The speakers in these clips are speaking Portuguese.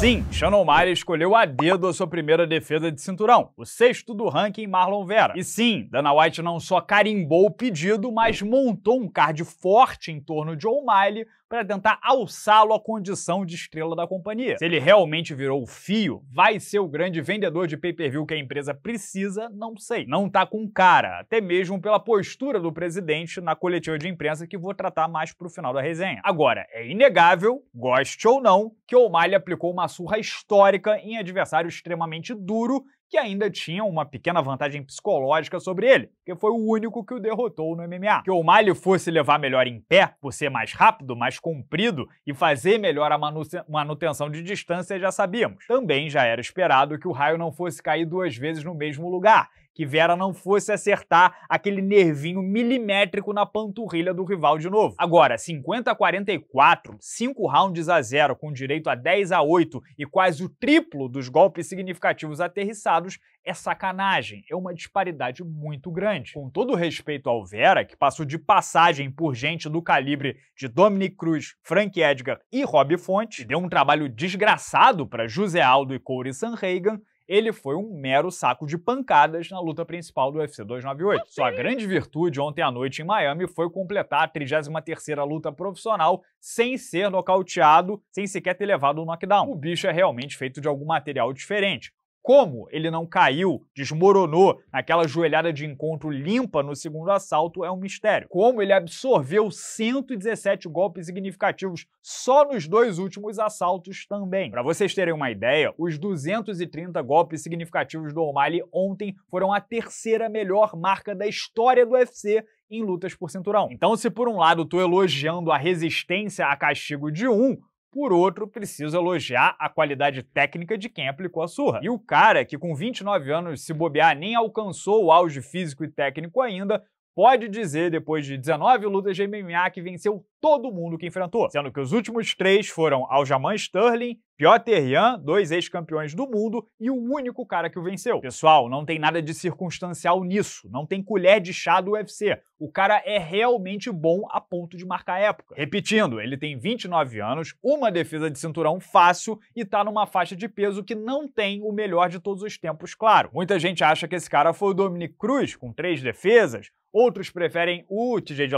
Sim, Shannon O'Malley escolheu a dedo a sua primeira defesa de cinturão, o sexto do ranking Marlon Vera. E sim, Dana White não só carimbou o pedido, mas montou um card forte em torno de O'Malley para tentar alçá-lo à condição de estrela da companhia. Se ele realmente virou o fio, vai ser o grande vendedor de pay-per-view que a empresa precisa, não sei. Não tá com cara, até mesmo pela postura do presidente na coletiva de imprensa que vou tratar mais pro final da resenha. Agora, é inegável, goste ou não, que O'Malley aplicou uma surra histórica em adversário extremamente duro que ainda tinha uma pequena vantagem psicológica sobre ele, que foi o único que o derrotou no MMA. Que o O'Malley fosse levar melhor em pé, por ser mais rápido, mais comprido e fazer melhor a manutenção de distância, já sabíamos. Também já era esperado que o raio não fosse cair duas vezes no mesmo lugar, que Vera não fosse acertar aquele nervinho milimétrico na panturrilha do rival de novo. Agora, 50 a 44, 5 rounds a 0 com direito a 10 a 8 e quase o triplo dos golpes significativos aterrissados é sacanagem, é uma disparidade muito grande. Com todo respeito ao Vera, que passou de passagem por gente do calibre de Dominic Cruz, Frank Edgar e Rob Fonte, deu um trabalho desgraçado para José Aldo e Corey Sanhagen ele foi um mero saco de pancadas na luta principal do UFC 298. Sua grande virtude ontem à noite em Miami foi completar a 33 luta profissional sem ser nocauteado, sem sequer ter levado o um knockdown. O bicho é realmente feito de algum material diferente. Como ele não caiu, desmoronou naquela joelhada de encontro limpa no segundo assalto é um mistério. Como ele absorveu 117 golpes significativos só nos dois últimos assaltos também. Para vocês terem uma ideia, os 230 golpes significativos do O'Malley ontem foram a terceira melhor marca da história do UFC em lutas por cinturão. Então, se por um lado tô elogiando a resistência a castigo de um, por outro, preciso elogiar a qualidade técnica de quem aplicou a surra. E o cara, que com 29 anos se bobear nem alcançou o auge físico e técnico ainda, pode dizer, depois de 19 lutas de MMA, que venceu todo mundo que enfrentou, sendo que os últimos três foram Aljamain Sterling, Piotr Jan, dois ex-campeões do mundo e o único cara que o venceu. Pessoal, não tem nada de circunstancial nisso, não tem colher de chá do UFC. O cara é realmente bom a ponto de marcar época. Repetindo, ele tem 29 anos, uma defesa de cinturão fácil e tá numa faixa de peso que não tem o melhor de todos os tempos, claro. Muita gente acha que esse cara foi o Dominic Cruz, com três defesas, Outros preferem o TJ de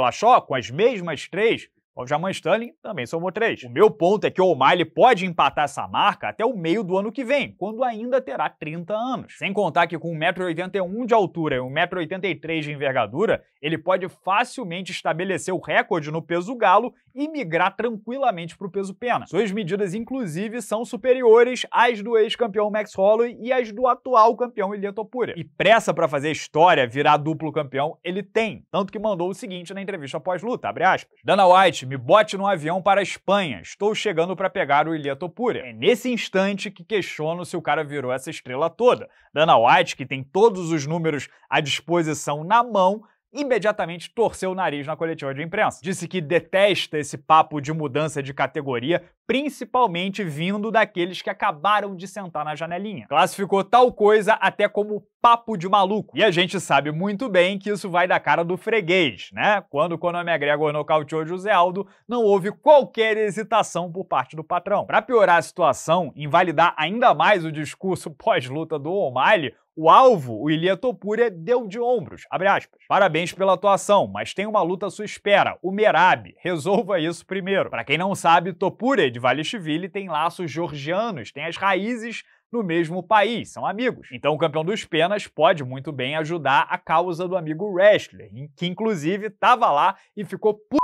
com as mesmas três, o Jaman Stanley também somou três. O meu ponto é que o O'Malley pode empatar essa marca até o meio do ano que vem, quando ainda terá 30 anos. Sem contar que com 1,81m de altura e 1,83m de envergadura, ele pode facilmente estabelecer o recorde no peso galo e migrar tranquilamente para o peso pena. Suas medidas, inclusive, são superiores às do ex-campeão Max Holloway e às do atual campeão Ilia Topuria. E pressa para fazer história, virar duplo campeão, ele tem. Tanto que mandou o seguinte na entrevista pós-luta, abre aspas. Dana White me bote num avião para a Espanha. Estou chegando para pegar o Ilha Topuria. É nesse instante que questiono se o cara virou essa estrela toda. Dana White, que tem todos os números à disposição na mão, imediatamente torceu o nariz na coletiva de imprensa. Disse que detesta esse papo de mudança de categoria, principalmente vindo daqueles que acabaram de sentar na janelinha. Classificou tal coisa até como papo de maluco. E a gente sabe muito bem que isso vai da cara do freguês, né? Quando o Conor McGregor nocauteou José Aldo, não houve qualquer hesitação por parte do patrão. Para piorar a situação, invalidar ainda mais o discurso pós-luta do O'Malley, o alvo, o Ilia Topuria, é deu de ombros, Parabéns pela atuação, mas tem uma luta à sua espera, o Merab. Resolva isso primeiro. Para quem não sabe, Topuria de Valishvili tem laços georgianos, tem as raízes no mesmo país, são amigos. Então o campeão dos penas pode muito bem ajudar a causa do amigo wrestler, que inclusive tava lá e ficou puto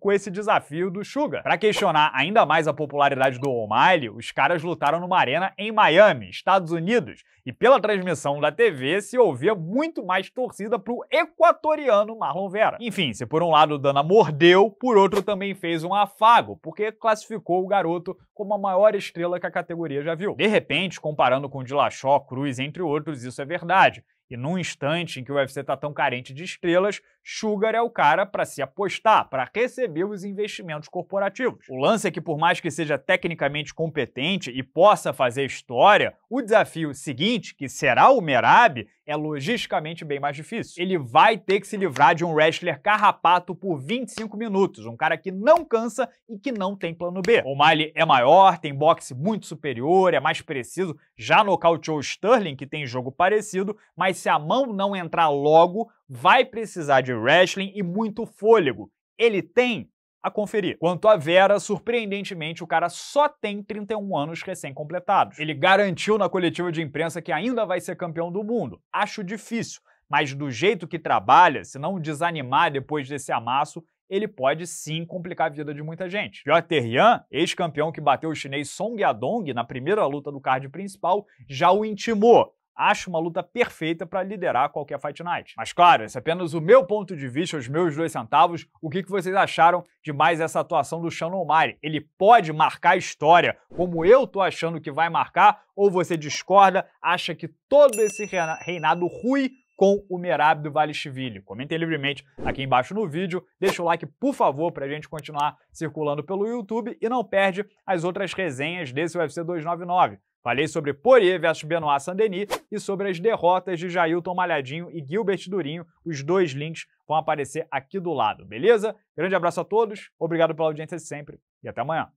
com esse desafio do Suga. Para questionar ainda mais a popularidade do O'Malley, os caras lutaram numa arena em Miami, Estados Unidos, e pela transmissão da TV se ouvia muito mais torcida pro equatoriano Marlon Vera. Enfim, se por um lado o Dana mordeu, por outro também fez um afago, porque classificou o garoto como a maior estrela que a categoria já viu. De repente, comparando com Dilachó, Cruz, entre outros, isso é verdade. E num instante em que o UFC tá tão carente de estrelas, Sugar é o cara para se apostar, para receber os investimentos corporativos. O lance é que, por mais que seja tecnicamente competente e possa fazer história, o desafio seguinte, que será o Merab, é logisticamente bem mais difícil. Ele vai ter que se livrar de um wrestler carrapato por 25 minutos, um cara que não cansa e que não tem plano B. O Miley é maior, tem boxe muito superior, é mais preciso, já nocauteou o Sterling, que tem jogo parecido, mas se a mão não entrar logo, vai precisar de wrestling e muito fôlego. Ele tem? A conferir. Quanto a Vera, surpreendentemente, o cara só tem 31 anos recém-completados. Ele garantiu na coletiva de imprensa que ainda vai ser campeão do mundo. Acho difícil, mas do jeito que trabalha, se não desanimar depois desse amasso, ele pode sim complicar a vida de muita gente. Piotr Yan, ex-campeão que bateu o chinês Song Yadong na primeira luta do card principal, já o intimou acho uma luta perfeita para liderar qualquer Fight Night. Mas claro, esse é apenas o meu ponto de vista, os meus dois centavos. O que, que vocês acharam de mais essa atuação do Shannon Mari? Ele pode marcar história, como eu tô achando que vai marcar, ou você discorda, acha que todo esse reinado ruim com o Merab do Vale Chiville. Comentem livremente aqui embaixo no vídeo, deixa o like, por favor, para a gente continuar circulando pelo YouTube e não perde as outras resenhas desse UFC 299. Falei sobre Poirier versus Benoit Saint-Denis e sobre as derrotas de Jailton Malhadinho e Gilbert Durinho. Os dois links vão aparecer aqui do lado, beleza? Grande abraço a todos, obrigado pela audiência de sempre e até amanhã.